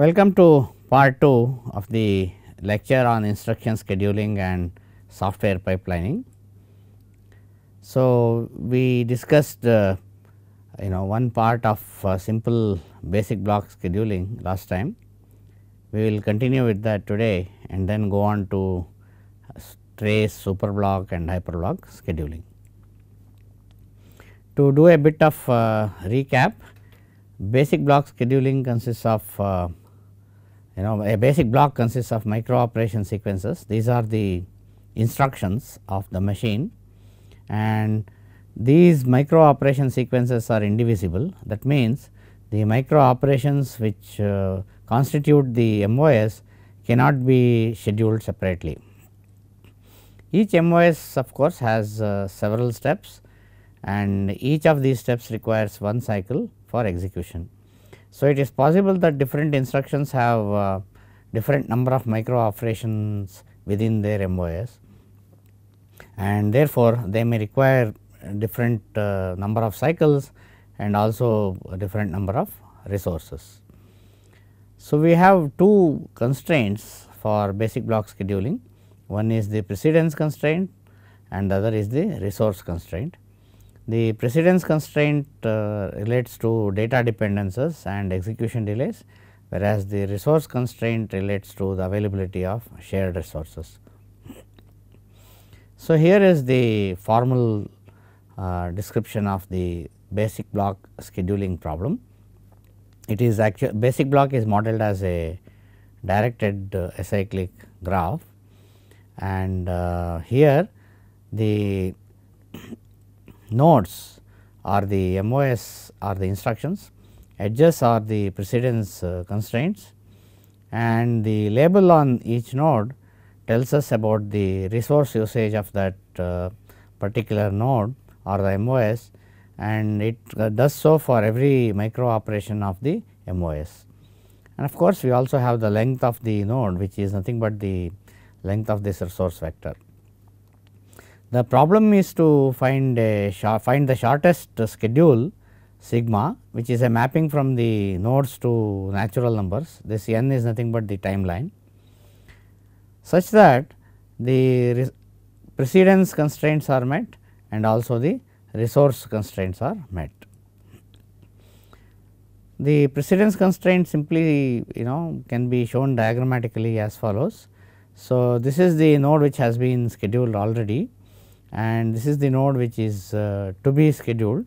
Welcome to part 2 of the lecture on instruction scheduling and software pipelining. So, we discussed uh, you know one part of uh, simple basic block scheduling last time. We will continue with that today and then go on to trace superblock and hyperblock scheduling. To do a bit of uh, recap, basic block scheduling consists of uh, you know a basic block consists of micro operation sequences these are the instructions of the machine and these micro operation sequences are indivisible that means the micro operations which uh, constitute the MOS cannot be scheduled separately. Each MOS of course has uh, several steps and each of these steps requires one cycle for execution. So, it is possible that different instructions have uh, different number of micro operations within their MOS and therefore, they may require different uh, number of cycles and also different number of resources. So, we have two constraints for basic block scheduling one is the precedence constraint and the other is the resource constraint. The precedence constraint uh, relates to data dependences and execution delays, whereas the resource constraint relates to the availability of shared resources. So, here is the formal uh, description of the basic block scheduling problem. It is actually basic block is modeled as a directed uh, acyclic graph and uh, here the nodes are the MOS are the instructions, edges are the precedence uh, constraints and the label on each node tells us about the resource usage of that uh, particular node or the MOS and it uh, does so for every micro operation of the MOS. And of course, we also have the length of the node which is nothing but the length of this resource vector. The problem is to find a find the shortest schedule sigma which is a mapping from the nodes to natural numbers this n is nothing but the timeline such that the precedence constraints are met and also the resource constraints are met. The precedence constraint simply you know can be shown diagrammatically as follows. So, this is the node which has been scheduled already and this is the node which is uh, to be scheduled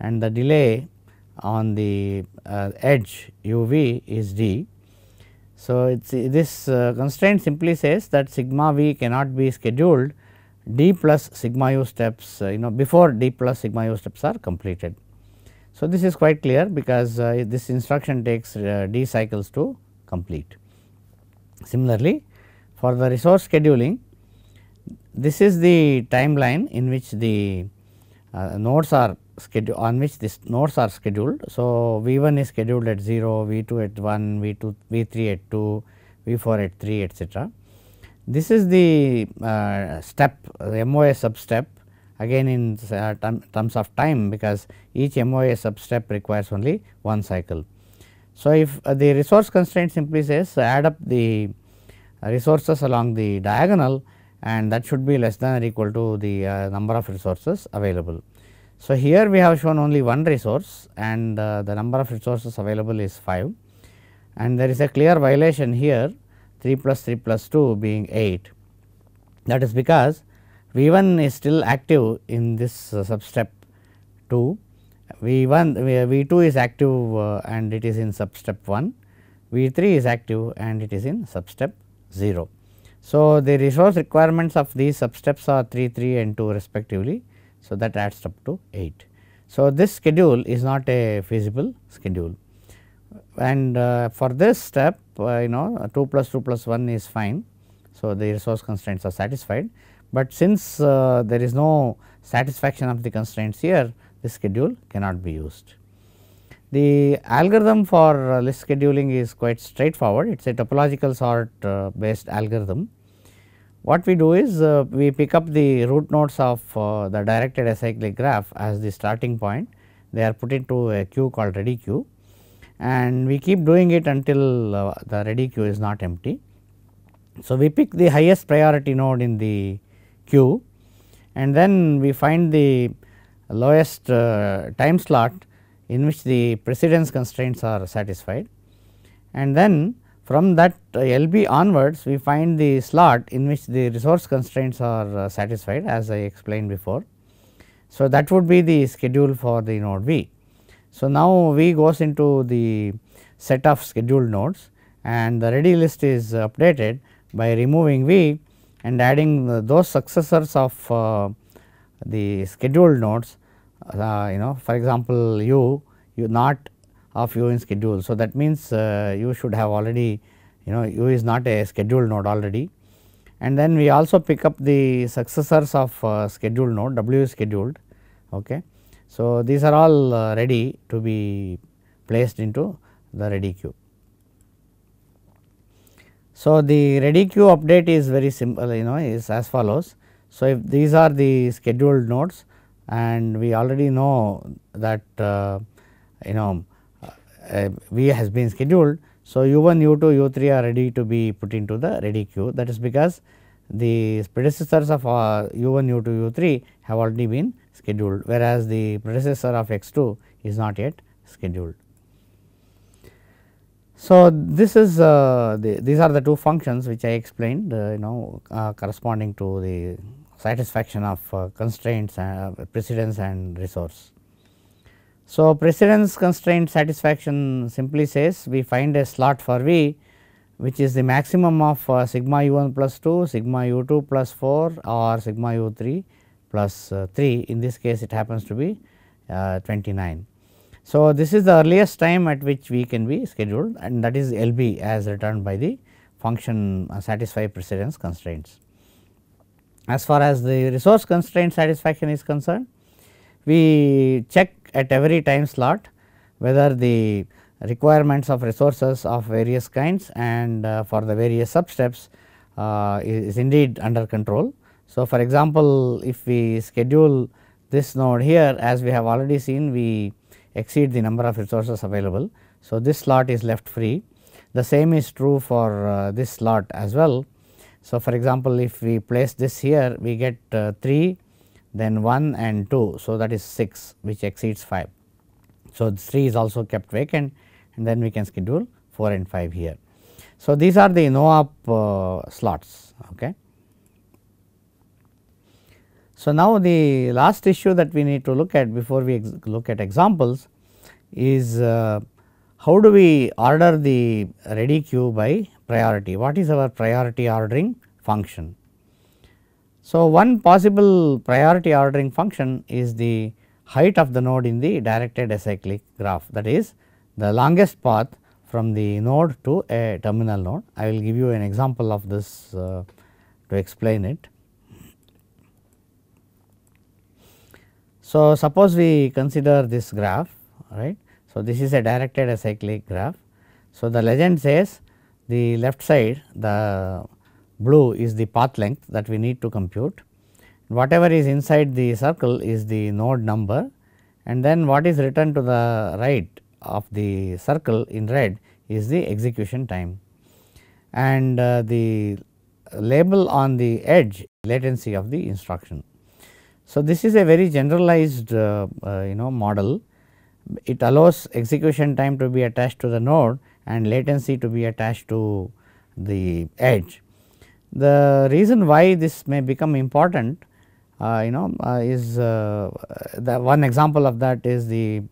and the delay on the uh, edge u v is d. So, it is this uh, constraint simply says that sigma v cannot be scheduled d plus sigma u steps uh, you know before d plus sigma u steps are completed. So, this is quite clear because uh, this instruction takes uh, d cycles to complete. Similarly, for the resource scheduling this is the timeline in which the uh, nodes are scheduled on which these nodes are scheduled. So, V 1 is scheduled at 0, V 2 at 1, V 2, V 3 at 2, V 4 at 3 etc. This is the uh, step the MOS sub step again in uh, terms of time because each MOS sub step requires only one cycle. So, if uh, the resource constraint simply says add up the uh, resources along the diagonal and that should be less than or equal to the uh, number of resources available. So, here we have shown only one resource and uh, the number of resources available is 5 and there is a clear violation here 3 plus 3 plus 2 being 8. That is because V 1 is still active in this uh, sub step 2, V 1 V 2 is active uh, and it is in sub step 1, V 3 is active and it is in sub step 0. So, the resource requirements of these substeps are 3, 3 and 2 respectively. So, that adds up to 8. So, this schedule is not a feasible schedule and uh, for this step uh, you know 2 plus 2 plus 1 is fine. So, the resource constraints are satisfied, but since uh, there is no satisfaction of the constraints here the schedule cannot be used. The algorithm for uh, list scheduling is quite straightforward it is a topological sort uh, based algorithm what we do is uh, we pick up the root nodes of uh, the directed acyclic graph as the starting point. They are put into a queue called ready queue and we keep doing it until uh, the ready queue is not empty. So, we pick the highest priority node in the queue and then we find the lowest uh, time slot in which the precedence constraints are satisfied and then from that uh, LB onwards we find the slot in which the resource constraints are uh, satisfied as I explained before. So, that would be the schedule for the node V. So, now V goes into the set of scheduled nodes and the ready list is updated by removing V and adding uh, those successors of uh, the scheduled nodes uh, you know for example, U, U not of u in schedule. So, that means uh, U should have already you know u is not a scheduled node already and then we also pick up the successors of uh, scheduled node w is scheduled. Okay. So, these are all uh, ready to be placed into the ready queue. So, the ready queue update is very simple you know is as follows. So, if these are the scheduled nodes and we already know that uh, you know uh, v has been scheduled. So, u 1 u 2 u 3 are ready to be put into the ready queue that is because the predecessors of uh, u 1 u 2 u 3 have already been scheduled whereas, the predecessor of x 2 is not yet scheduled. So, this is uh, the, these are the two functions which I explained uh, you know uh, corresponding to the satisfaction of uh, constraints, precedence and resource. So, precedence constraint satisfaction simply says we find a slot for V which is the maximum of uh, sigma u 1 plus 2, sigma u 2 plus 4 or sigma u 3 plus uh, 3 in this case it happens to be uh, 29. So, this is the earliest time at which V can be scheduled and that is L b as returned by the function uh, satisfy precedence constraints. As far as the resource constraint satisfaction is concerned, we check at every time slot whether the requirements of resources of various kinds and uh, for the various sub steps uh, is indeed under control. So, for example, if we schedule this node here as we have already seen we exceed the number of resources available. So, this slot is left free the same is true for uh, this slot as well. So, for example, if we place this here we get uh, 3 then 1 and 2. So, that is 6 which exceeds 5. So, 3 is also kept vacant and then we can schedule 4 and 5 here. So, these are the no op uh, slots. Okay. So, now the last issue that we need to look at before we look at examples is uh, how do we order the ready queue by priority, what is our priority ordering function. So, one possible priority ordering function is the height of the node in the directed acyclic graph that is the longest path from the node to a terminal node. I will give you an example of this uh, to explain it. So, suppose we consider this graph right. So, this is a directed acyclic graph. So, the legend says the left side the blue is the path length that we need to compute. Whatever is inside the circle is the node number and then what is written to the right of the circle in red is the execution time. And uh, the label on the edge latency of the instruction. So, this is a very generalized uh, uh, you know model. It allows execution time to be attached to the node and latency to be attached to the edge. The reason why this may become important uh, you know uh, is uh, the one example of that is the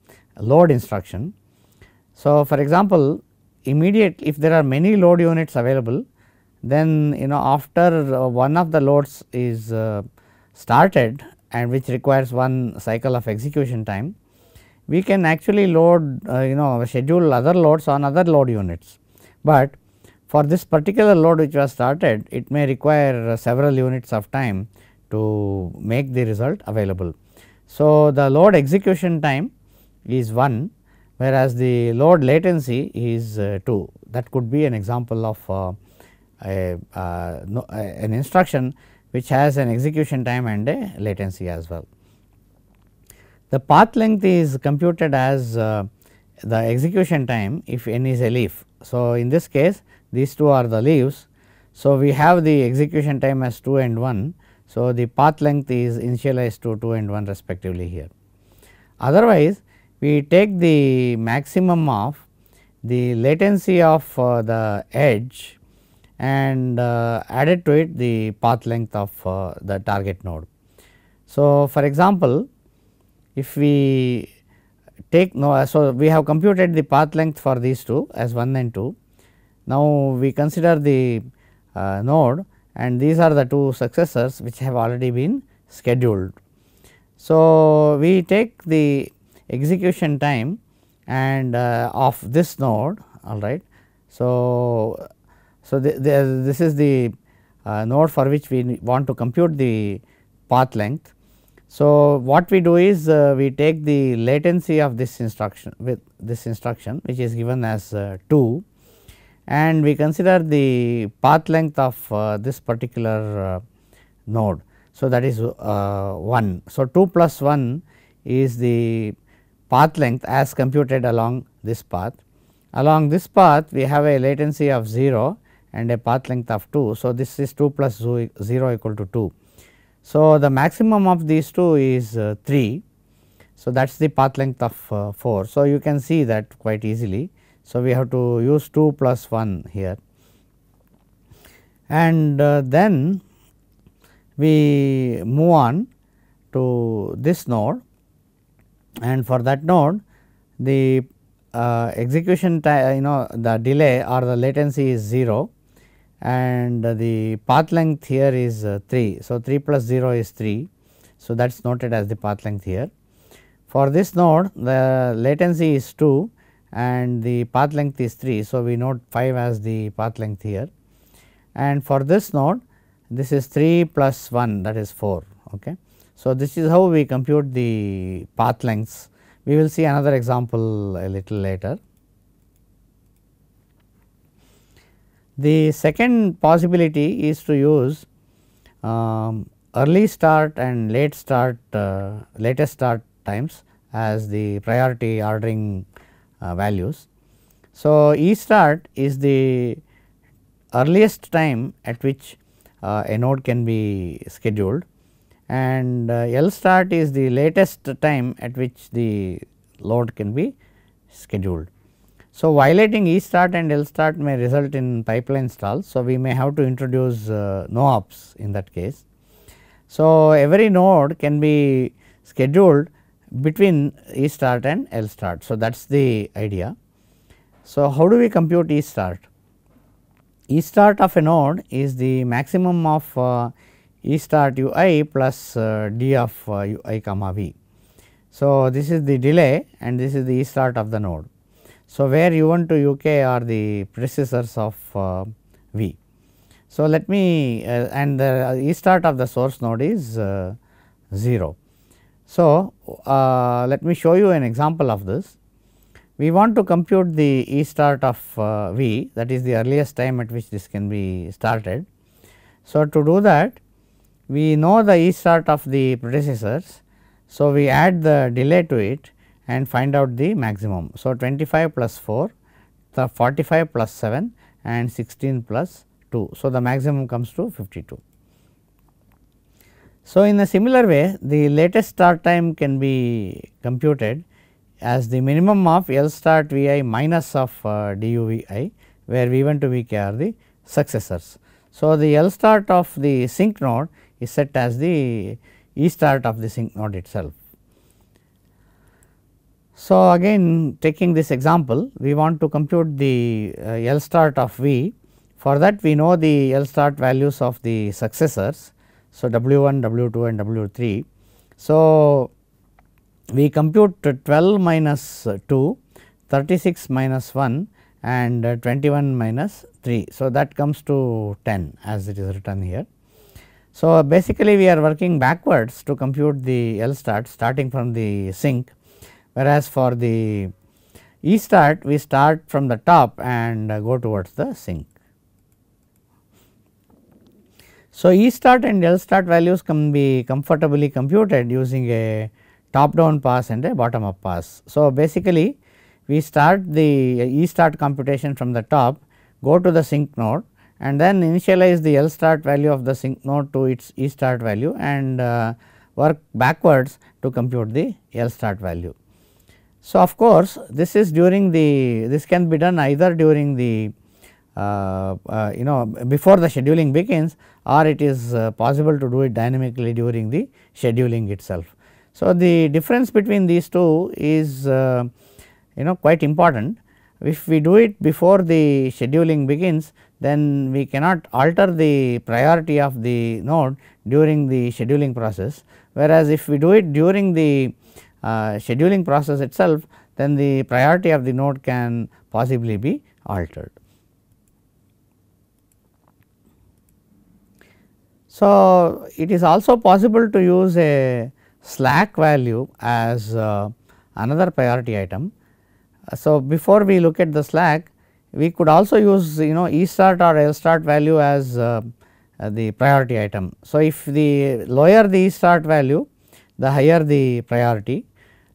load instruction. So, for example, immediate if there are many load units available then you know after uh, one of the loads is uh, started and which requires one cycle of execution time we can actually load uh, you know schedule other loads on other load units, but for this particular load which was started, it may require uh, several units of time to make the result available. So, the load execution time is 1 whereas, the load latency is uh, 2 that could be an example of uh, a, uh, no, uh, an instruction which has an execution time and a latency as well. The path length is computed as uh, the execution time if n is a leaf. So, in this case these two are the leaves. So, we have the execution time as 2 and 1. So, the path length is initialized to 2 and 1 respectively here. Otherwise, we take the maximum of the latency of uh, the edge and uh, added to it the path length of uh, the target node. So, for example, if we take no, so we have computed the path length for these two as 1 and 2 now, we consider the uh, node and these are the two successors which have already been scheduled. So, we take the execution time and uh, of this node all right. So, so the, the, this is the uh, node for which we want to compute the path length. So, what we do is uh, we take the latency of this instruction with this instruction which is given as uh, 2 and we consider the path length of uh, this particular uh, node. So, that is uh, 1. So, 2 plus 1 is the path length as computed along this path. Along this path we have a latency of 0 and a path length of 2. So, this is 2 plus 0 equal to 2. So, the maximum of these 2 is uh, 3. So, that is the path length of uh, 4. So, you can see that quite easily. So, we have to use 2 plus 1 here and uh, then we move on to this node and for that node the uh, execution time uh, you know the delay or the latency is 0 and the path length here is uh, 3. So, 3 plus 0 is 3. So, that is noted as the path length here. For this node the latency is 2 and the path length is 3. So, we note 5 as the path length here and for this node this is 3 plus 1 that is 4. Okay. So, this is how we compute the path lengths. We will see another example a little later. The second possibility is to use um, early start and late start uh, latest start times as the priority ordering uh, values. So, E start is the earliest time at which uh, a node can be scheduled and uh, L start is the latest time at which the load can be scheduled. So, violating E start and L start may result in pipeline stalls. So, we may have to introduce uh, no ops in that case. So, every node can be scheduled between E start and L start. So, that is the idea. So, how do we compute E start? E start of a node is the maximum of uh, E start u i plus uh, d of uh, u i comma v. So, this is the delay and this is the E start of the node. So, where u 1 to u k are the predecessors of uh, v. So, let me uh, and the uh, E start of the source node is uh, 0. So, uh, let me show you an example of this. We want to compute the E start of uh, V that is the earliest time at which this can be started. So, to do that we know the E start of the predecessors. So, we add the delay to it and find out the maximum. So, 25 plus 4, the 45 plus 7 and 16 plus 2. So, the maximum comes to 52. So, in a similar way the latest start time can be computed as the minimum of L start V i minus of uh, d u V i where V 1 to V k are the successors. So, the L start of the sync node is set as the E start of the sync node itself. So, again taking this example we want to compute the uh, L start of V for that we know the L start values of the successors so, W 1, W 2 and W 3. So, we compute 12 minus 2, 36 minus 1 and 21 minus 3. So, that comes to 10 as it is written here. So, basically we are working backwards to compute the L start starting from the sink whereas for the E start we start from the top and go towards the sink. So, E start and L start values can be comfortably computed using a top down pass and a bottom up pass. So, basically we start the uh, E start computation from the top go to the sync node and then initialize the L start value of the sync node to its E start value and uh, work backwards to compute the L start value. So, of course, this is during the this can be done either during the uh, uh, you know before the scheduling begins or it is uh, possible to do it dynamically during the scheduling itself. So, the difference between these two is you know quite important. If we do it before the scheduling begins then we cannot alter the priority of the node during the scheduling process. Whereas, if we do it during the uh, scheduling process itself then the priority of the node can possibly be altered. So, it is also possible to use a slack value as uh, another priority item. Uh, so, before we look at the slack we could also use you know E start or L start value as uh, uh, the priority item. So, if the lower the E start value the higher the priority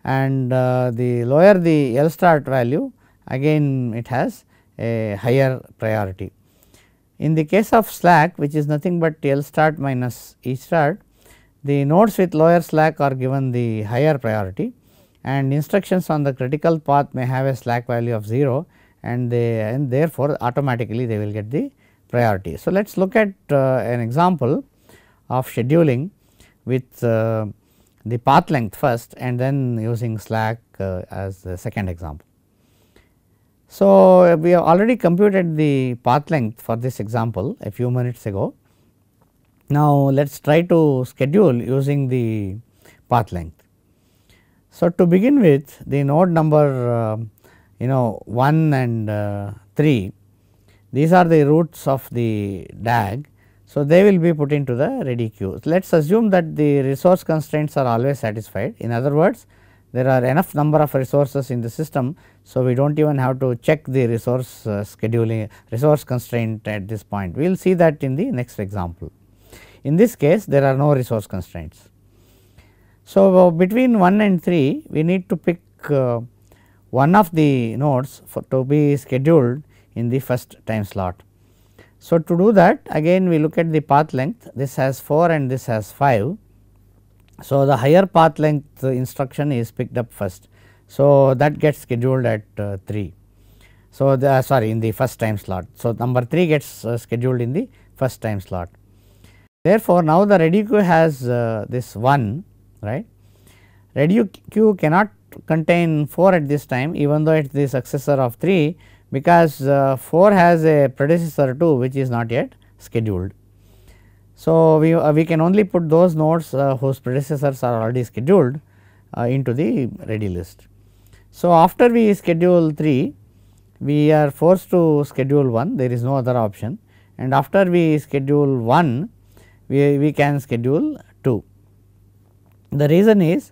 and uh, the lower the L start value again it has a higher priority. In the case of slack which is nothing but L start minus E start, the nodes with lower slack are given the higher priority and instructions on the critical path may have a slack value of 0 and they and therefore, automatically they will get the priority. So, let us look at uh, an example of scheduling with uh, the path length first and then using slack uh, as the second example. So, uh, we have already computed the path length for this example a few minutes ago. Now, let us try to schedule using the path length. So, to begin with the node number uh, you know 1 and uh, 3 these are the roots of the DAG. So, they will be put into the ready queue. So, let us assume that the resource constraints are always satisfied in other words there are enough number of resources in the system. So, we do not even have to check the resource uh, scheduling resource constraint at this point. We will see that in the next example. In this case there are no resource constraints. So, uh, between 1 and 3 we need to pick uh, one of the nodes for to be scheduled in the first time slot. So, to do that again we look at the path length this has 4 and this has 5 so, the higher path length instruction is picked up first. So, that gets scheduled at uh, 3. So, the uh, sorry in the first time slot. So, number 3 gets uh, scheduled in the first time slot. Therefore, now the ready queue has this 1 right. Ready queue cannot contain 4 at this time even though it is the successor of 3 because 4 has a predecessor 2 which is not yet scheduled. So, we, uh, we can only put those nodes uh, whose predecessors are already scheduled uh, into the ready list. So, after we schedule 3, we are forced to schedule 1 there is no other option and after we schedule 1 we, we can schedule 2. The reason is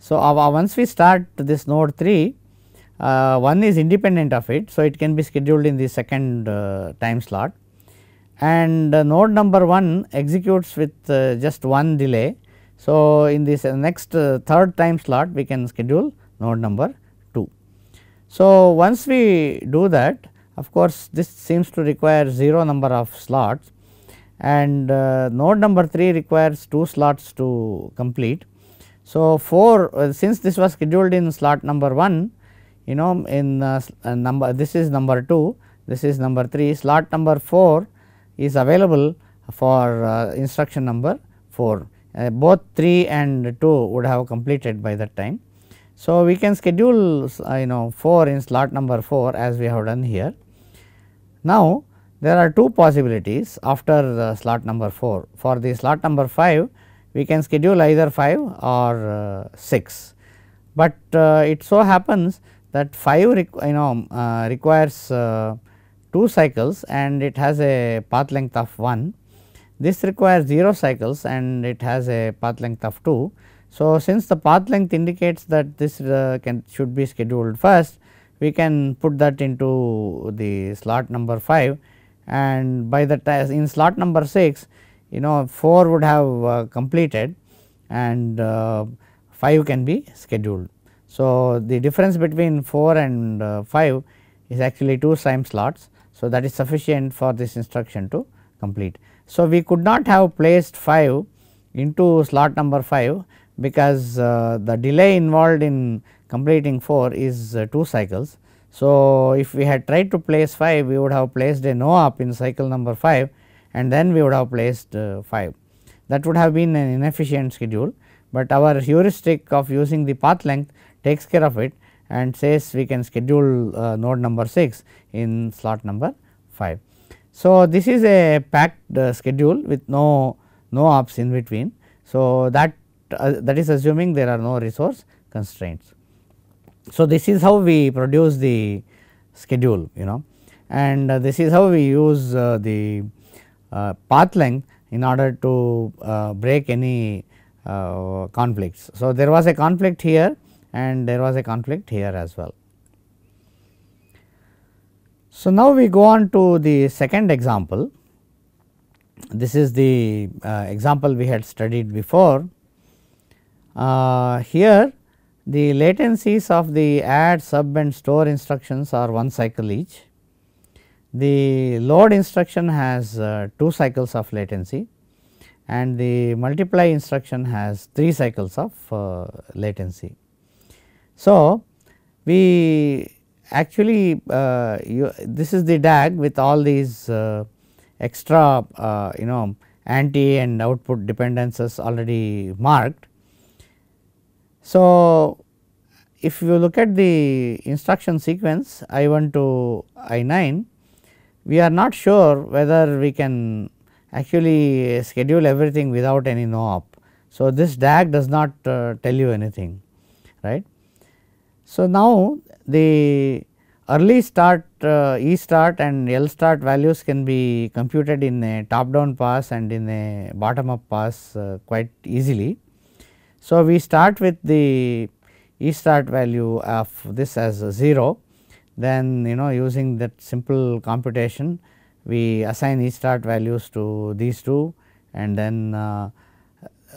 so, uh, uh, once we start this node 3 uh, 1 is independent of it. So, it can be scheduled in the second time slot and uh, node number 1 executes with uh, just one delay. So, in this uh, next third time slot we can schedule node number 2. So, once we do that of course, this seems to require 0 number of slots and node number 3 requires 2 slots to complete. So, 4 since this was scheduled in slot number 1 you know in number this is number 2 this is number 3 slot number 4 is available for uh, instruction number 4. Uh, both 3 and 2 would have completed by that time. So, we can schedule uh, you know 4 in slot number 4 as we have done here. Now, there are two possibilities after slot number 4. For the slot number 5, we can schedule either 5 or uh, 6, but uh, it so happens that 5 you know uh, requires 2 cycles and it has a path length of 1. This requires 0 cycles and it has a path length of 2. So, since the path length indicates that this uh, can should be scheduled first, we can put that into the slot number 5 and by the time in slot number 6 you know 4 would have uh, completed and uh, 5 can be scheduled. So, the difference between 4 and uh, 5 is actually 2 time slots so, that is sufficient for this instruction to complete. So, we could not have placed 5 into slot number 5 because uh, the delay involved in completing 4 is uh, 2 cycles. So, if we had tried to place 5 we would have placed a no op in cycle number 5 and then we would have placed uh, 5. That would have been an inefficient schedule, but our heuristic of using the path length takes care of it and says we can schedule uh, node number 6 in slot number 5. So, this is a packed uh, schedule with no no ops in between. So, that uh, that is assuming there are no resource constraints. So, this is how we produce the schedule you know and uh, this is how we use uh, the uh, path length in order to break any conflicts. So, there was a conflict here and there was a conflict here as well. So, now we go on to the second example. This is the uh, example we had studied before. Uh, here the latencies of the add, sub and store instructions are 1 cycle each. The load instruction has uh, 2 cycles of latency and the multiply instruction has 3 cycles of uh, latency. So, we actually uh, you, this is the DAG with all these uh, extra uh, you know anti and output dependences already marked. So, if you look at the instruction sequence I 1 to I 9 we are not sure whether we can actually schedule everything without any no op. So, this DAG does not uh, tell you anything right. So, now the early start uh, E start and L start values can be computed in a top down pass and in a bottom up pass uh, quite easily. So, we start with the E start value of this as 0 then you know using that simple computation we assign E start values to these two and then uh,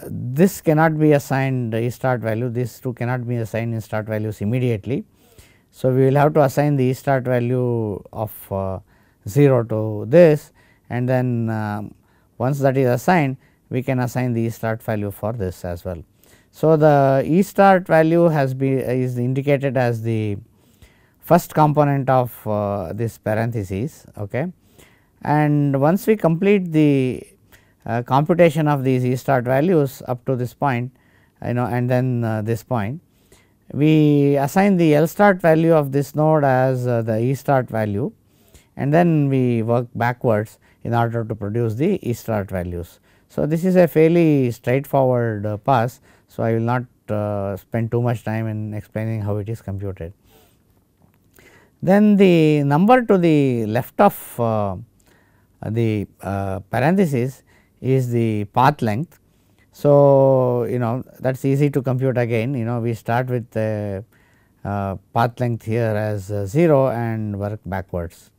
this cannot be assigned e start value these two cannot be assigned e start values immediately. So, we will have to assign the e start value of uh, 0 to this and then uh, once that is assigned we can assign the e start value for this as well. So, the e start value has been is indicated as the first component of uh, this parenthesis okay. and once we complete the uh, computation of these E start values up to this point you know and then uh, this point. We assign the L start value of this node as uh, the E start value and then we work backwards in order to produce the E start values. So, this is a fairly straightforward uh, pass. So, I will not uh, spend too much time in explaining how it is computed. Then the number to the left of uh, the parenthesis is the path length. So, you know that is easy to compute again you know we start with the uh, path length here as uh, 0 and work backwards.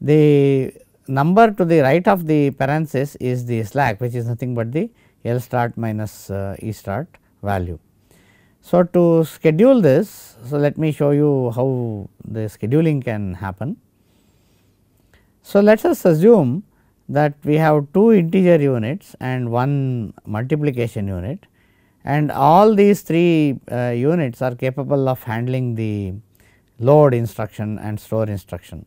The number to the right of the parenthesis is the slack which is nothing but the L start minus uh, E start value. So, to schedule this, so let me show you how the scheduling can happen. So, let us assume that we have two integer units and one multiplication unit and all these three uh, units are capable of handling the load instruction and store instruction.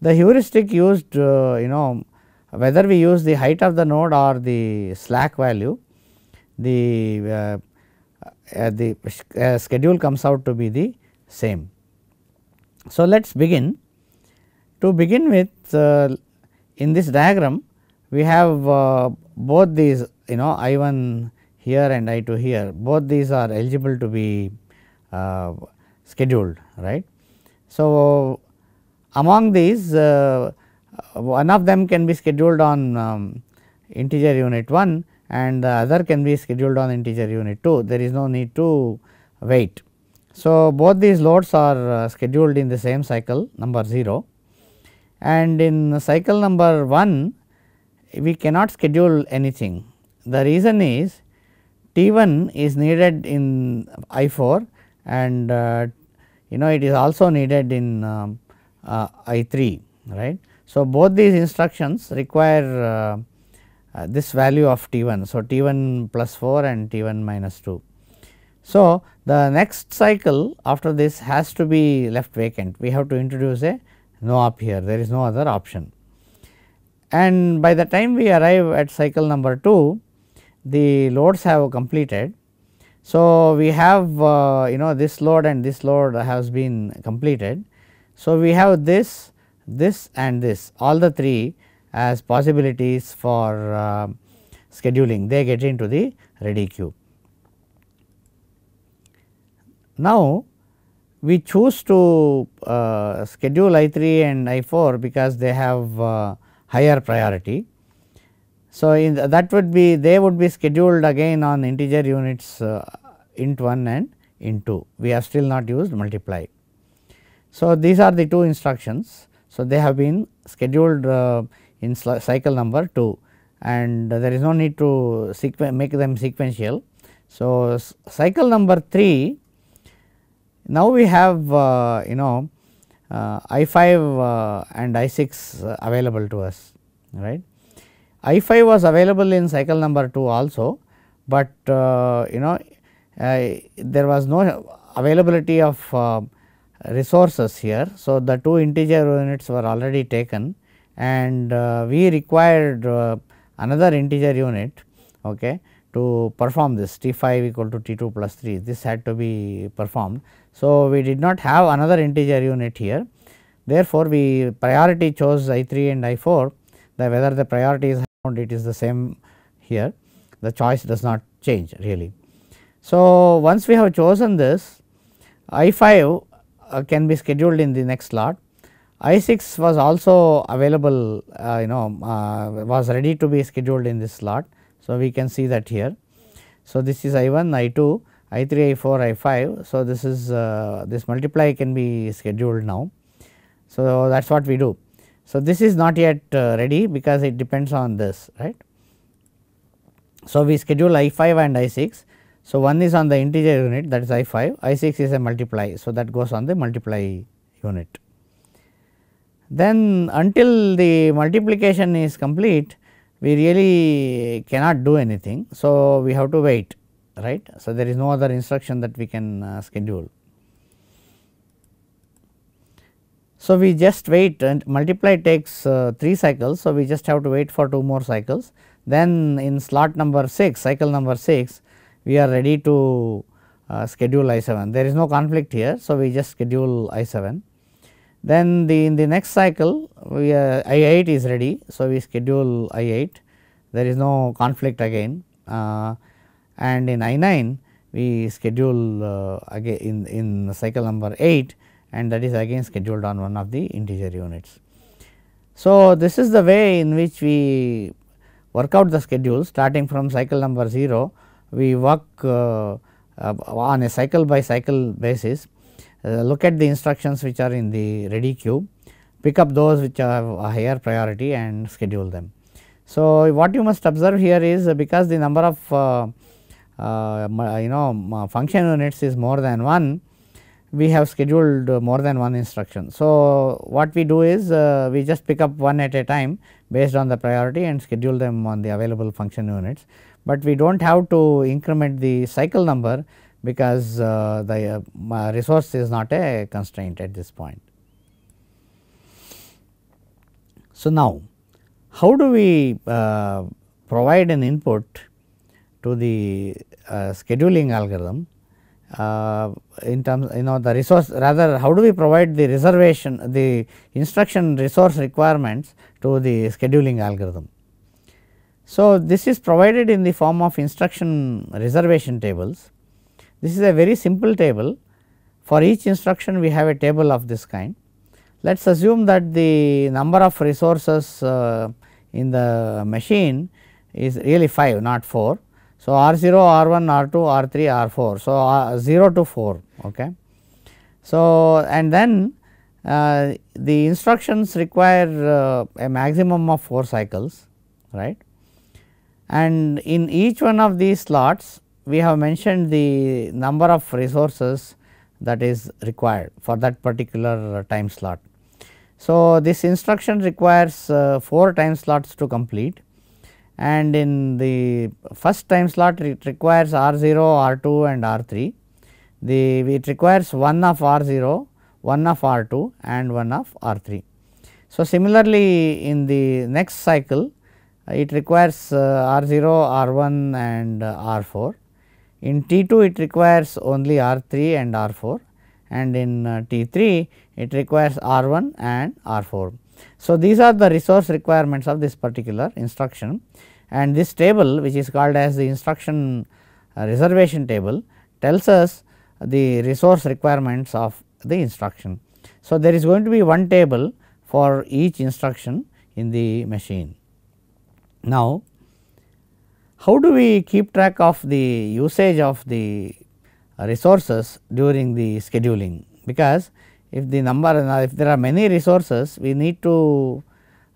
The heuristic used uh, you know whether we use the height of the node or the slack value the uh, uh the uh, schedule comes out to be the same. So, let us begin to begin with uh, in this diagram we have uh, both these you know I 1 here and I 2 here both these are eligible to be uh, scheduled right. So, among these uh, one of them can be scheduled on um, integer unit 1 and the other can be scheduled on integer unit 2 there is no need to wait. So, both these loads are uh, scheduled in the same cycle number 0 and in cycle number 1 we cannot schedule anything. The reason is T 1 is needed in I 4 and uh, you know it is also needed in uh, uh, I 3 right. So, both these instructions require uh, uh, this value of T 1. So, T 1 plus 4 and T 1 minus 2. So, the next cycle after this has to be left vacant we have to introduce a no up here there is no other option. And by the time we arrive at cycle number 2 the loads have completed. So, we have uh, you know this load and this load has been completed. So, we have this, this and this all the three as possibilities for uh, scheduling they get into the ready queue. Now, we choose to uh, schedule I 3 and I 4 because they have uh, higher priority. So, in the, that would be they would be scheduled again on integer units uh, int 1 and int 2 we have still not used multiply. So, these are the two instructions. So, they have been scheduled uh, in cycle number 2 and there is no need to make them sequential. So, cycle number 3 now we have uh, you know uh, I 5 uh, and I 6 available to us right. I 5 was available in cycle number 2 also, but you know there was no availability of resources here. So, the two integer units were already taken and uh, we required uh, another integer unit okay, to perform this t 5 equal to t 2 plus 3 this had to be performed. So, we did not have another integer unit here therefore, we priority chose I 3 and I 4 the whether the priority is found it is the same here the choice does not change really. So, once we have chosen this I 5 uh, can be scheduled in the next slot I 6 was also available uh, you know uh, was ready to be scheduled in this slot. So, we can see that here. So, this is I 1 I 2 I 3, I 4, I 5. So, this is uh, this multiply can be scheduled now. So, that is what we do. So, this is not yet uh, ready because it depends on this right. So, we schedule I 5 and I 6. So, one is on the integer unit that is I 5, I 6 is a multiply. So, that goes on the multiply unit. Then until the multiplication is complete we really cannot do anything. So, we have to wait right. So, there is no other instruction that we can uh, schedule. So, we just wait and multiply takes uh, 3 cycles. So, we just have to wait for 2 more cycles then in slot number 6 cycle number 6 we are ready to uh, schedule I 7 there is no conflict here. So, we just schedule I 7 then the in the next cycle we uh, I 8 is ready. So, we schedule I 8 there is no conflict again uh, and in I 9 we schedule uh, again in, in cycle number 8 and that is again scheduled on one of the integer units. So, this is the way in which we work out the schedule starting from cycle number 0 we work uh, uh, on a cycle by cycle basis uh, look at the instructions which are in the ready queue pick up those which have a higher priority and schedule them. So, what you must observe here is uh, because the number of uh, uh, you know function units is more than 1, we have scheduled more than one instruction. So, what we do is uh, we just pick up one at a time based on the priority and schedule them on the available function units, but we do not have to increment the cycle number because uh, the uh, resource is not a constraint at this point. So, now how do we uh, provide an input to the uh, scheduling algorithm uh, in terms you know the resource rather how do we provide the reservation the instruction resource requirements to the scheduling algorithm. So, this is provided in the form of instruction reservation tables. This is a very simple table for each instruction we have a table of this kind. Let us assume that the number of resources uh, in the machine is really 5 not 4 so, R 0, R 1, R 2, R 3, R 4. So, uh, 0 to 4. Okay. So, and then uh, the instructions require uh, a maximum of 4 cycles right and in each one of these slots we have mentioned the number of resources that is required for that particular uh, time slot. So, this instruction requires uh, 4 time slots to complete and in the first time slot it requires R 0, R 2 and R 3. The it requires 1 of R 0, 1 of R 2 and 1 of R 3. So, similarly in the next cycle it requires uh, R 0, R 1 and R 4. In T 2 it requires only R 3 and R 4 and in uh, T 3 it requires R 1 and R 4. So, these are the resource requirements of this particular instruction and this table which is called as the instruction uh, reservation table tells us the resource requirements of the instruction. So, there is going to be one table for each instruction in the machine. Now, how do we keep track of the usage of the resources during the scheduling? Because if the number if there are many resources we need to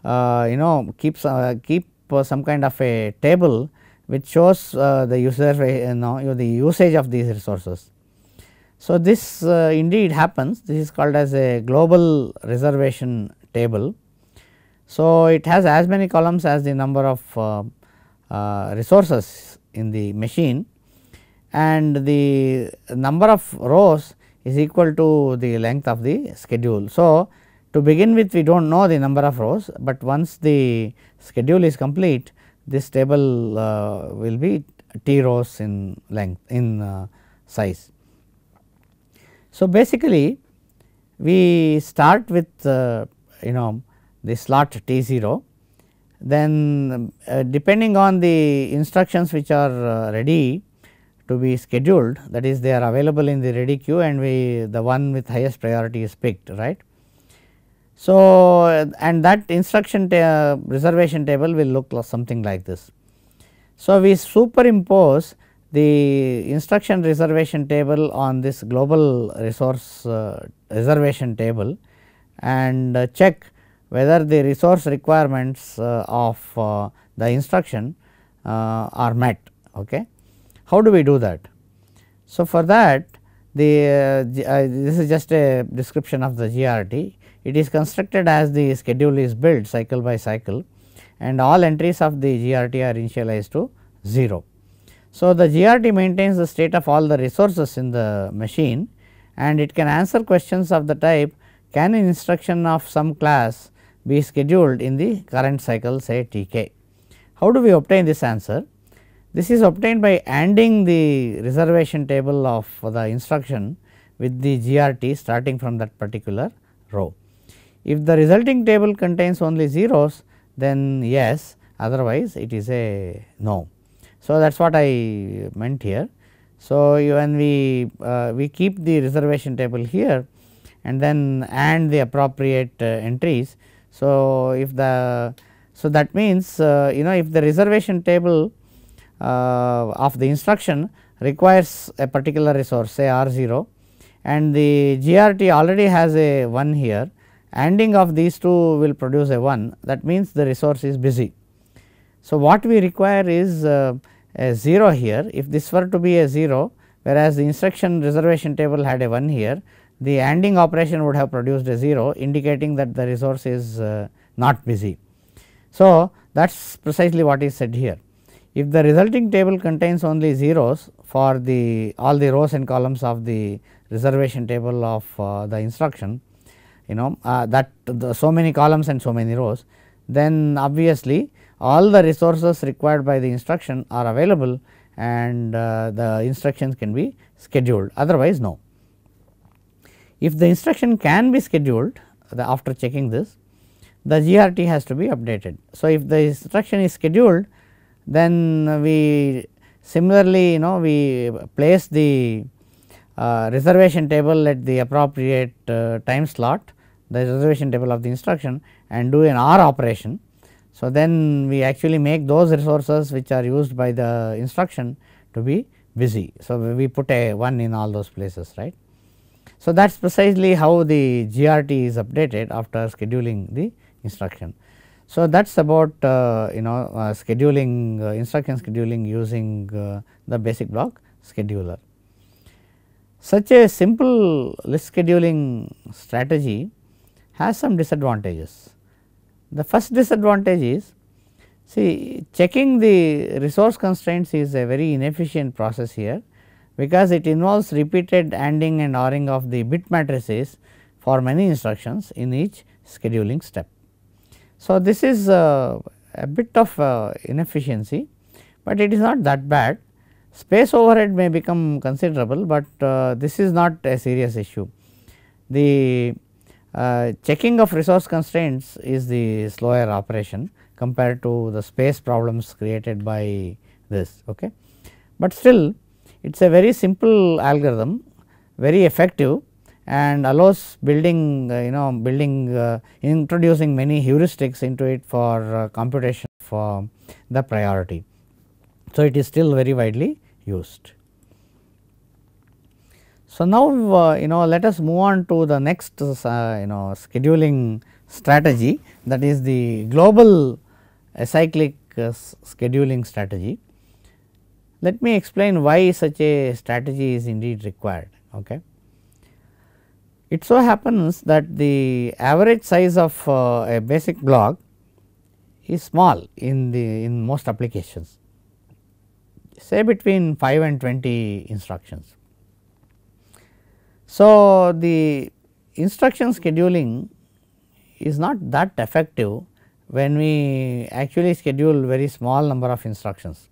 uh, you know keep uh, keep some kind of a table which shows uh, the user uh, you know, the usage of these resources. So, this uh, indeed happens this is called as a global reservation table. So, it has as many columns as the number of uh, resources in the machine and the number of rows is equal to the length of the schedule. So, to begin with we do not know the number of rows, but once the schedule is complete this table uh, will be t rows in length in uh, size. So, basically we start with uh, you know the slot t 0 then uh, depending on the instructions which are uh, ready to be scheduled that is they are available in the ready queue and we the one with highest priority is picked right. So, and that instruction ta reservation table will look something like this. So, we superimpose the instruction reservation table on this global resource uh, reservation table and uh, check whether the resource requirements uh, of uh, the instruction uh, are met. Okay. How do we do that? So, for that the uh, this is just a description of the GRT it is constructed as the schedule is built cycle by cycle and all entries of the GRT are initialized to 0. So, the GRT maintains the state of all the resources in the machine and it can answer questions of the type can an instruction of some class be scheduled in the current cycle say Tk. How do we obtain this answer? This is obtained by ANDing the reservation table of the instruction with the GRT starting from that particular row. If the resulting table contains only zeros then yes otherwise it is a no. So, that is what I meant here. So, when we uh, we keep the reservation table here and then and the appropriate uh, entries. So, if the so that means uh, you know if the reservation table uh, of the instruction requires a particular resource say R 0 and the GRT already has a 1 here ANDing of these two will produce a 1 that means the resource is busy. So, what we require is uh, a 0 here if this were to be a 0 whereas, the instruction reservation table had a 1 here the ANDing operation would have produced a 0 indicating that the resource is uh, not busy. So, that is precisely what is said here. If the resulting table contains only zeros for the all the rows and columns of the reservation table of uh, the instruction, you know uh, that so many columns and so many rows then obviously all the resources required by the instruction are available and uh, the instructions can be scheduled otherwise no. If the instruction can be scheduled after checking this the GRT has to be updated. So, if the instruction is scheduled then we similarly you know we place the uh, reservation table at the appropriate uh, time slot the reservation table of the instruction and do an R operation. So, then we actually make those resources which are used by the instruction to be busy. So, we put a 1 in all those places right. So, that is precisely how the GRT is updated after scheduling the instruction. So, that is about uh, you know uh, scheduling uh, instruction scheduling using uh, the basic block scheduler. Such a simple list scheduling strategy has some disadvantages. The first disadvantage is see checking the resource constraints is a very inefficient process here because it involves repeated ANDing and ORing of the bit matrices for many instructions in each scheduling step. So, this is uh, a bit of uh, inefficiency, but it is not that bad. Space overhead may become considerable, but uh, this is not a serious issue. The uh, checking of resource constraints is the slower operation compared to the space problems created by this. Okay. But still it is a very simple algorithm very effective and allows building uh, you know building uh, introducing many heuristics into it for uh, computation for the priority. So, it is still very widely used. So, now uh, you know let us move on to the next uh, you know scheduling strategy that is the global acyclic uh, scheduling strategy. Let me explain why such a strategy is indeed required. Okay. It so happens that the average size of a basic block is small in the in most applications say between 5 and 20 instructions. So, the instruction scheduling is not that effective when we actually schedule very small number of instructions.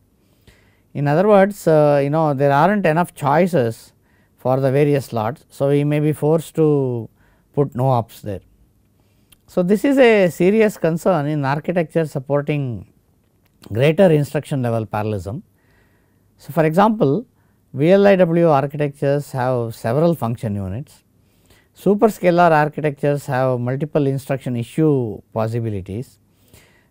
In other words, uh, you know there are not enough choices for the various slots. So, we may be forced to put no ops there. So, this is a serious concern in architecture supporting greater instruction level parallelism. So, for example, VLIW architectures have several function units. Superscalar architectures have multiple instruction issue possibilities.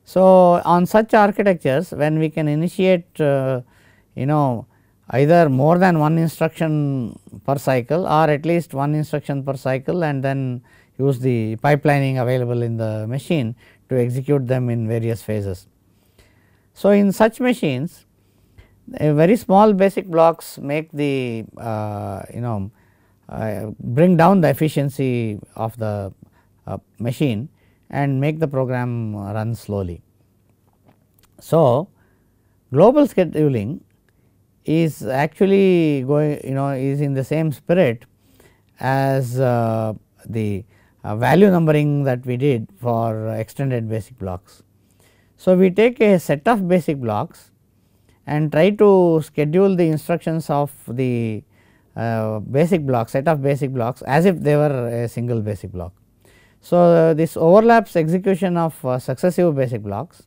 So, on such architectures when we can initiate uh, you know either more than one instruction per cycle or at least one instruction per cycle and then use the pipelining available in the machine to execute them in various phases. So, in such machines a very small basic blocks make the uh, you know uh, bring down the efficiency of the uh, machine and make the program run slowly. So, global scheduling is actually going you know is in the same spirit as uh, the uh, value numbering that we did for extended basic blocks. So, we take a set of basic blocks and try to schedule the instructions of the uh, basic block set of basic blocks as if they were a single basic block. So, uh, this overlaps execution of uh, successive basic blocks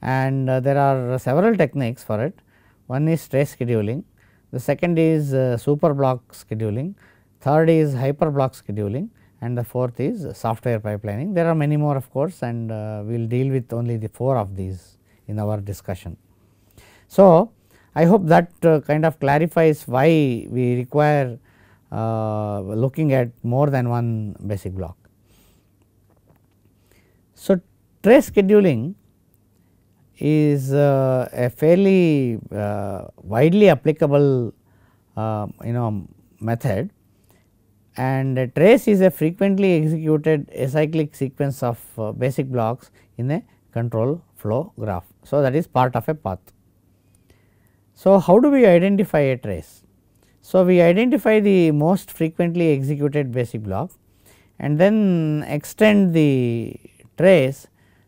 and uh, there are several techniques for it. One is trace scheduling, the second is uh, super block scheduling, third is hyper block scheduling and the fourth is software pipelining. There are many more of course and uh, we will deal with only the four of these in our discussion. So, I hope that uh, kind of clarifies why we require uh, looking at more than one basic block. So, trace scheduling is uh, a fairly widely applicable you know method and trace is a frequently executed acyclic sequence of basic blocks in a control flow graph. So, that is part of a path. So, how do we identify a trace? So, we identify the most frequently executed basic block and then extend the trace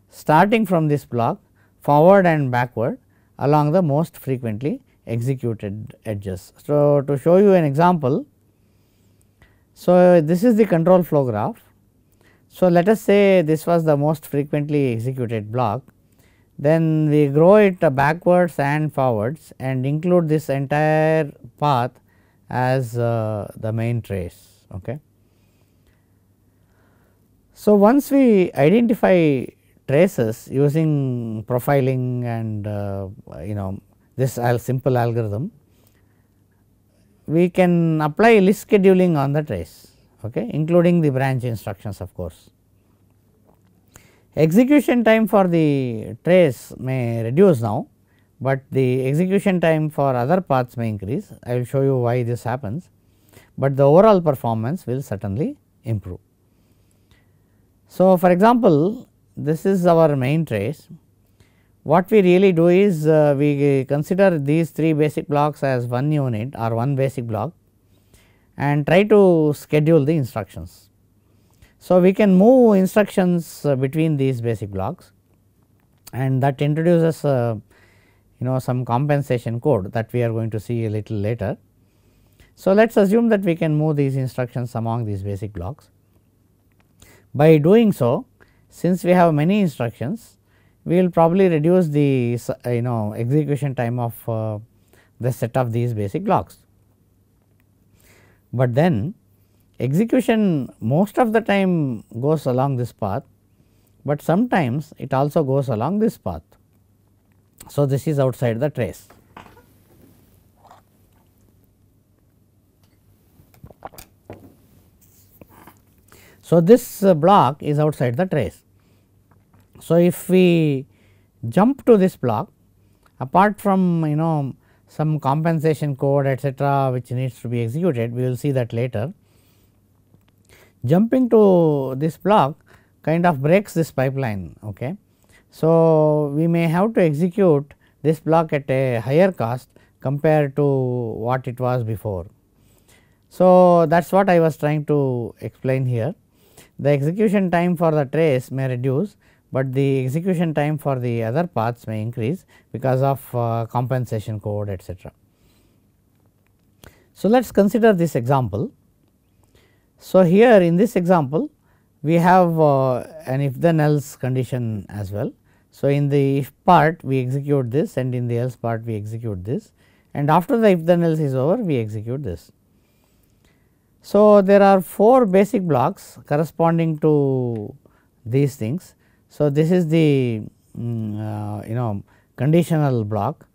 starting from this block forward and backward along the most frequently executed edges. So, to show you an example, so this is the control flow graph. So, let us say this was the most frequently executed block then we grow it backwards and forwards and include this entire path as uh, the main trace. Okay. So, once we identify traces using profiling and uh, you know this simple algorithm, we can apply list scheduling on the trace okay, including the branch instructions of course. Execution time for the trace may reduce now, but the execution time for other paths may increase. I will show you why this happens, but the overall performance will certainly improve. So, for example, this is our main trace. What we really do is uh, we consider these three basic blocks as one unit or one basic block and try to schedule the instructions. So, we can move instructions uh, between these basic blocks and that introduces uh, you know some compensation code that we are going to see a little later. So, let us assume that we can move these instructions among these basic blocks. By doing so, since we have many instructions, we will probably reduce the uh, you know execution time of uh, the set of these basic blocks. But then execution most of the time goes along this path, but sometimes it also goes along this path. So, this is outside the trace. So, this block is outside the trace. So, if we jump to this block apart from you know some compensation code etcetera which needs to be executed we will see that later jumping to this block kind of breaks this pipeline. Okay. So, we may have to execute this block at a higher cost compared to what it was before. So, that is what I was trying to explain here. The execution time for the trace may reduce, but the execution time for the other paths may increase because of uh, compensation code etc. So, let us consider this example. So, here in this example we have uh, an if then else condition as well. So, in the if part we execute this and in the else part we execute this and after the if then else is over we execute this. So, there are 4 basic blocks corresponding to these things. So, this is the um, uh, you know conditional block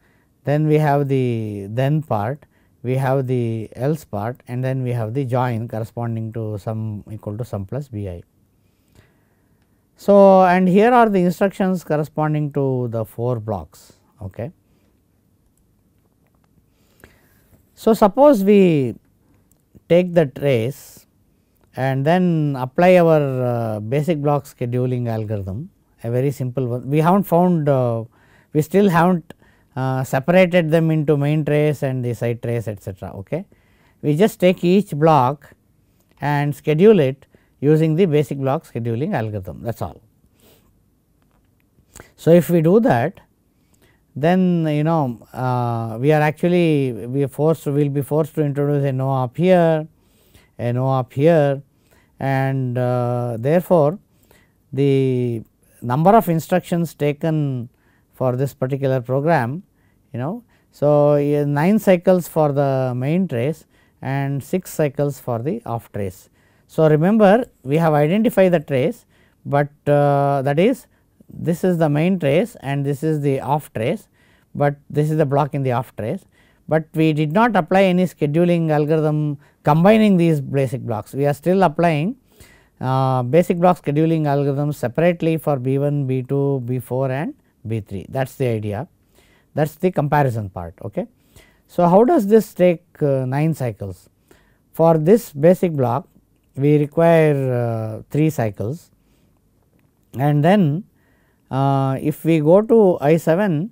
then we have the then part we have the else part and then we have the join corresponding to sum equal to sum plus b i. So, and here are the instructions corresponding to the 4 blocks. Okay. So, suppose we take the trace and then apply our uh, basic block scheduling algorithm a very simple one. We have not found uh, we still have not uh, separated them into main trace and the side trace etc. Okay. We just take each block and schedule it using the basic block scheduling algorithm that is all. So, if we do that then you know uh, we are actually we are forced we will be forced to introduce a no op here a no op here and uh, therefore, the number of instructions taken for this particular program you know. So, eh, 9 cycles for the main trace and 6 cycles for the off trace. So, remember we have identified the trace, but uh, that is this is the main trace and this is the off trace, but this is the block in the off trace, but we did not apply any scheduling algorithm combining these basic blocks. We are still applying uh, basic block scheduling algorithms separately for B1, B2, B4 and B3 that is the idea that is the comparison part. Okay. So, how does this take uh, 9 cycles? For this basic block we require uh, 3 cycles and then uh, if we go to I 7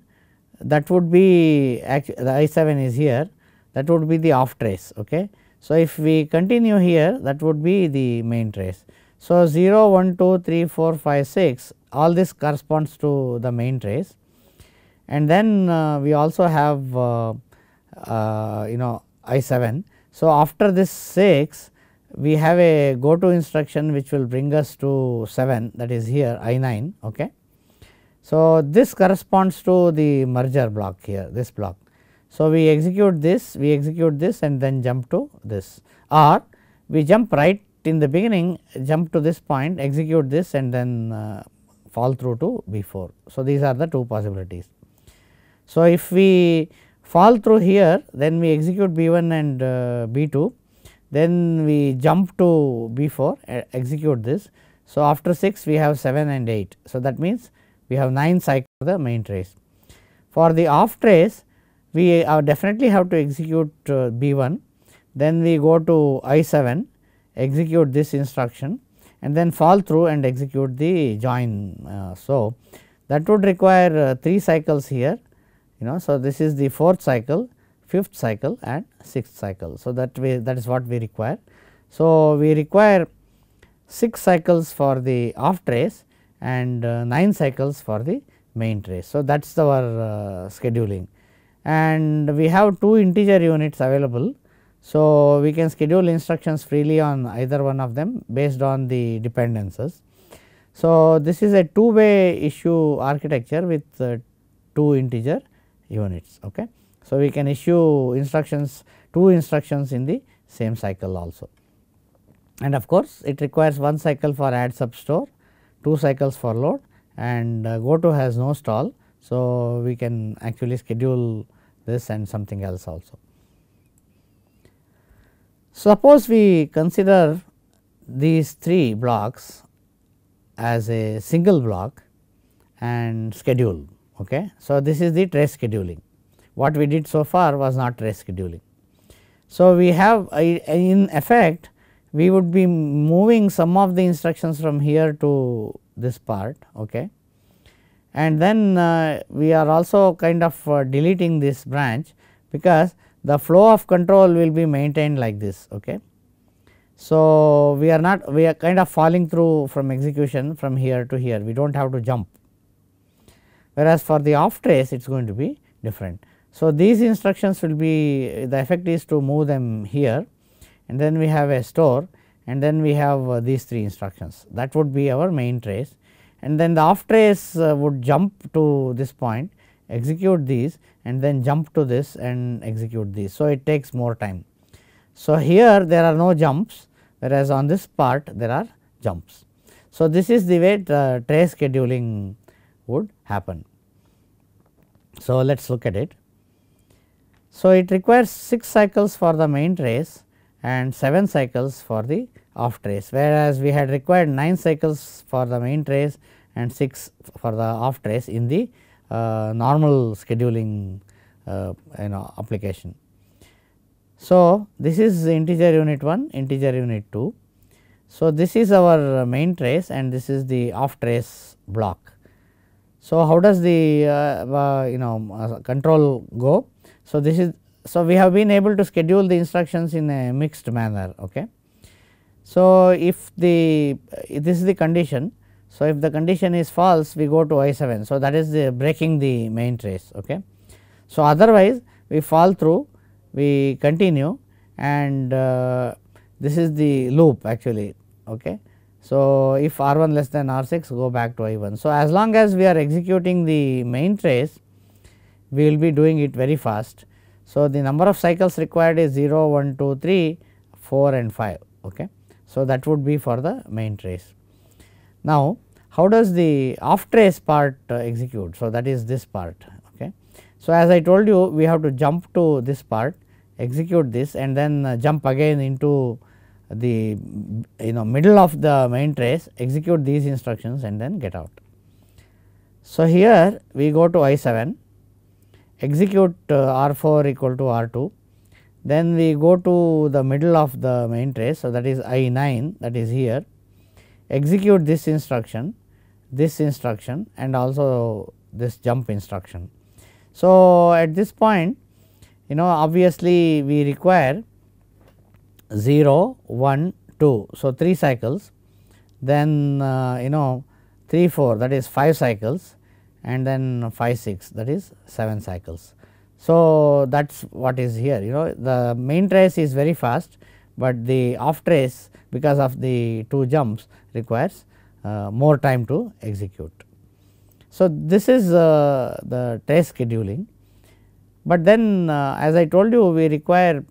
that would be the I 7 is here that would be the off trace. Okay. So, if we continue here that would be the main trace. So, 0, 1, 2, 3, 4, 5, 6 all this corresponds to the main trace and then uh, we also have uh, uh, you know I 7. So, after this 6 we have a go to instruction which will bring us to 7 that is here I 9. Okay. So, this corresponds to the merger block here this block. So, we execute this we execute this and then jump to this or we jump right in the beginning jump to this point execute this and then uh, fall through to B 4. So, these are the two possibilities. So, if we fall through here then we execute B 1 and uh, B 2 then we jump to B 4 uh, execute this. So, after 6 we have 7 and 8. So, that means we have 9 cycles for the main trace. For the off trace we uh, definitely have to execute uh, B 1 then we go to I 7 execute this instruction and then fall through and execute the join. Uh, so, that would require uh, 3 cycles here you know. So, this is the fourth cycle, fifth cycle and sixth cycle. So, that way that is what we require. So, we require 6 cycles for the off trace and uh, 9 cycles for the main trace. So, that is our uh, scheduling and we have 2 integer units available. So, we can schedule instructions freely on either one of them based on the dependences. So, this is a two way issue architecture with uh, 2 integer units. Okay. So, we can issue instructions two instructions in the same cycle also and of course, it requires one cycle for add sub store, two cycles for load and uh, GoTo has no stall. So, we can actually schedule this and something else also. Suppose we consider these three blocks as a single block and schedule Okay. So, this is the trace scheduling what we did so far was not trace scheduling. So, we have in effect we would be moving some of the instructions from here to this part okay. and then uh, we are also kind of uh, deleting this branch because the flow of control will be maintained like this. Okay. So, we are not we are kind of falling through from execution from here to here we do not have to jump whereas for the off trace it is going to be different. So, these instructions will be the effect is to move them here and then we have a store and then we have uh, these three instructions that would be our main trace and then the off trace uh, would jump to this point execute these and then jump to this and execute these. So, it takes more time. So, here there are no jumps whereas on this part there are jumps. So, this is the way the uh, trace scheduling would happen. So, let us look at it. So, it requires 6 cycles for the main trace and 7 cycles for the off trace whereas, we had required 9 cycles for the main trace and 6 for the off trace in the uh, normal scheduling uh, you know application. So, this is integer unit 1 integer unit 2. So, this is our main trace and this is the off trace block. So, how does the uh, uh, you know uh, control go? So, this is so we have been able to schedule the instructions in a mixed manner. Okay. So, if the this is the condition. So, if the condition is false we go to I 7. So, that is the breaking the main trace. Okay. So, otherwise we fall through we continue and uh, this is the loop actually. Okay. So, if R 1 less than R 6 go back to I 1. So, as long as we are executing the main trace we will be doing it very fast. So, the number of cycles required is 0, 1, 2, 3, 4 and 5. Okay. So, that would be for the main trace. Now, how does the off trace part uh, execute? So, that is this part. Okay. So, as I told you we have to jump to this part execute this and then uh, jump again into the you know middle of the main trace execute these instructions and then get out. So, here we go to I 7 execute uh, R 4 equal to R 2 then we go to the middle of the main trace. So, that is I 9 that is here execute this instruction this instruction and also this jump instruction. So, at this point you know obviously we require 0, 1, 2. So, 3 cycles then uh, you know 3, 4 that is 5 cycles and then 5, 6 that is 7 cycles. So, that is what is here you know the main trace is very fast, but the off trace because of the 2 jumps requires uh, more time to execute. So, this is uh, the trace scheduling, but then uh, as I told you we require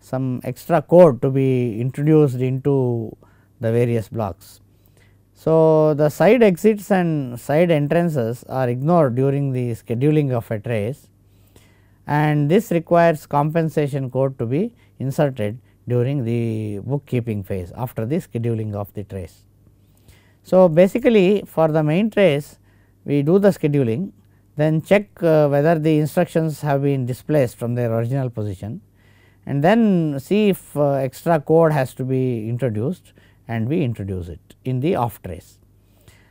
some extra code to be introduced into the various blocks. So, the side exits and side entrances are ignored during the scheduling of a trace and this requires compensation code to be inserted during the bookkeeping phase after the scheduling of the trace. So, basically for the main trace we do the scheduling then check uh, whether the instructions have been displaced from their original position and then see if uh, extra code has to be introduced and we introduce it in the off trace.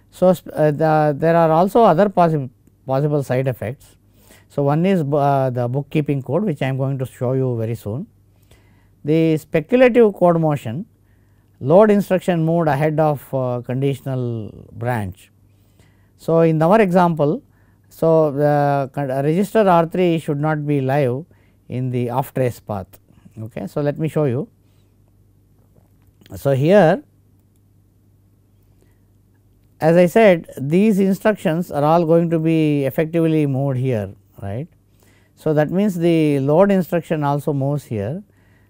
So, uh, the, there are also other possi possible side effects. So, one is uh, the bookkeeping code which I am going to show you very soon. The speculative code motion load instruction moved ahead of uh, conditional branch. So, in our example, so the register R3 should not be live in the off trace path. Okay. So, let me show you. So, here as I said these instructions are all going to be effectively moved here right. So, that means the load instruction also moves here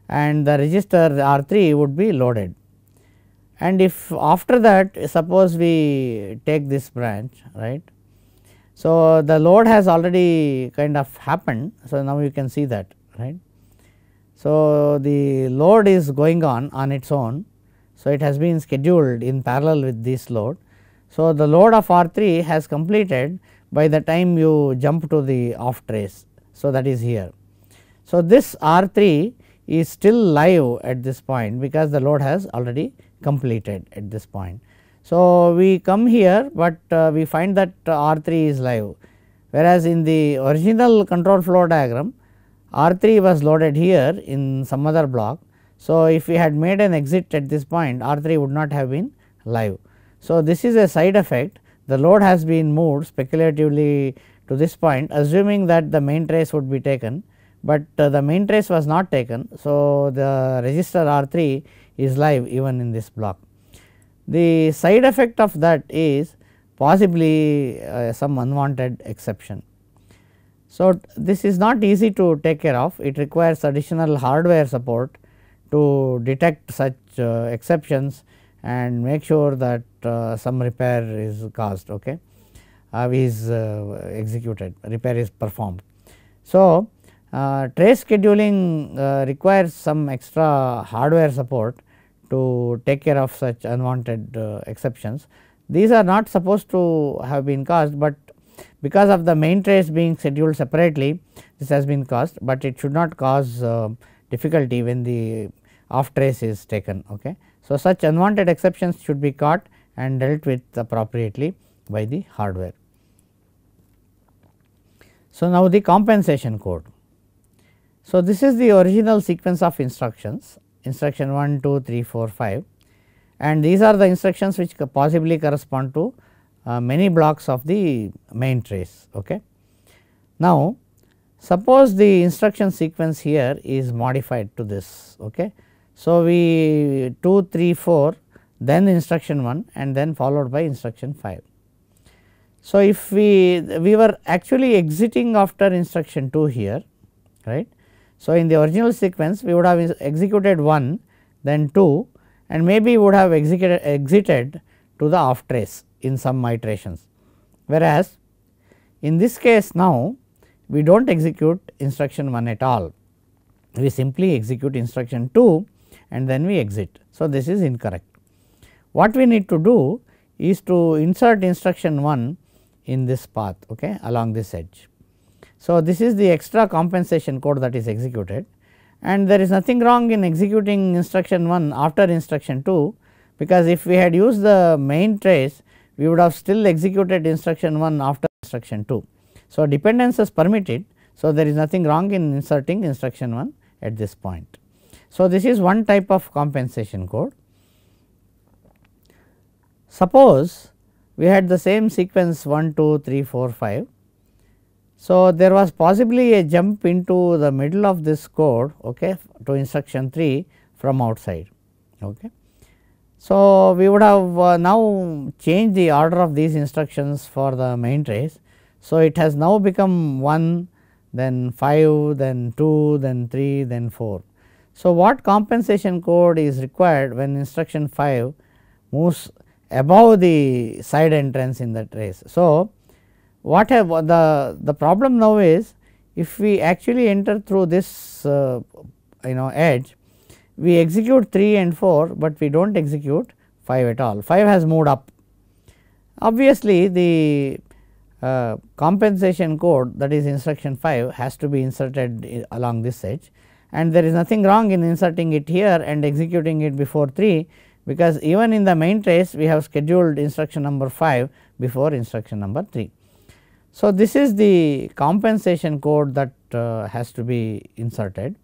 and the register R 3 would be loaded. And if after that suppose we take this branch right. So, the load has already kind of happened. So, now you can see that right. So, the load is going on on its own. So, it has been scheduled in parallel with this load. So, the load of R 3 has completed by the time you jump to the off trace. So, that is here. So, this R 3 is still live at this point because the load has already completed at this point. So, we come here, but uh, we find that R 3 is live whereas in the original control flow diagram R 3 was loaded here in some other block. So, if we had made an exit at this point R 3 would not have been live. So, this is a side effect the load has been moved speculatively to this point assuming that the main trace would be taken, but uh, the main trace was not taken. So, the register R 3 is live even in this block. The side effect of that is possibly uh, some unwanted exception. So, this is not easy to take care of it requires additional hardware support to detect such uh, exceptions and make sure that uh, some repair is caused okay uh, is uh, executed repair is performed. So, uh, trace scheduling uh, requires some extra hardware support to take care of such unwanted exceptions. These are not supposed to have been caused, but because of the main trace being scheduled separately this has been caused, but it should not cause uh, difficulty when the off trace is taken. Okay. So, such unwanted exceptions should be caught and dealt with appropriately by the hardware. So, now the compensation code. So, this is the original sequence of instructions instruction 1, 2, 3, 4, 5 and these are the instructions which possibly correspond to uh, many blocks of the main trace. Okay. Now, suppose the instruction sequence here is modified to this. Okay. So, we 2, 3, 4 then instruction 1 and then followed by instruction 5. So, if we we were actually exiting after instruction 2 here right. So, in the original sequence we would have executed 1 then 2 and maybe would have executed exited to the off trace in some iterations. Whereas, in this case now we do not execute instruction 1 at all, we simply execute instruction 2 and then we exit. So, this is incorrect. What we need to do is to insert instruction 1 in this path okay, along this edge. So, this is the extra compensation code that is executed and there is nothing wrong in executing instruction 1 after instruction 2 because if we had used the main trace we would have still executed instruction 1 after instruction 2. So, dependence is permitted. So, there is nothing wrong in inserting instruction 1 at this point. So, this is one type of compensation code. Suppose we had the same sequence 1, 2, 3, 4, 5. So, there was possibly a jump into the middle of this code okay, to instruction 3 from outside. Okay. So, we would have uh, now changed the order of these instructions for the main trace. So, it has now become 1 then 5 then 2 then 3 then 4. So, what compensation code is required when instruction 5 moves above the side entrance in the trace. So, what have the, the problem now is if we actually enter through this uh, you know edge we execute 3 and 4, but we do not execute 5 at all 5 has moved up. Obviously, the uh, compensation code that is instruction 5 has to be inserted along this edge and there is nothing wrong in inserting it here and executing it before 3 because even in the main trace we have scheduled instruction number 5 before instruction number 3. So, this is the compensation code that uh, has to be inserted.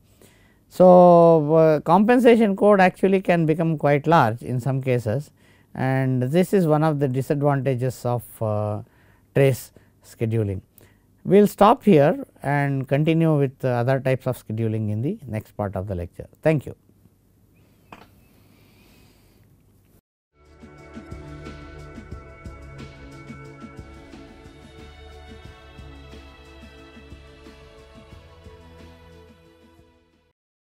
So, uh, compensation code actually can become quite large in some cases and this is one of the disadvantages of uh, trace scheduling. We will stop here and continue with other types of scheduling in the next part of the lecture. Thank you.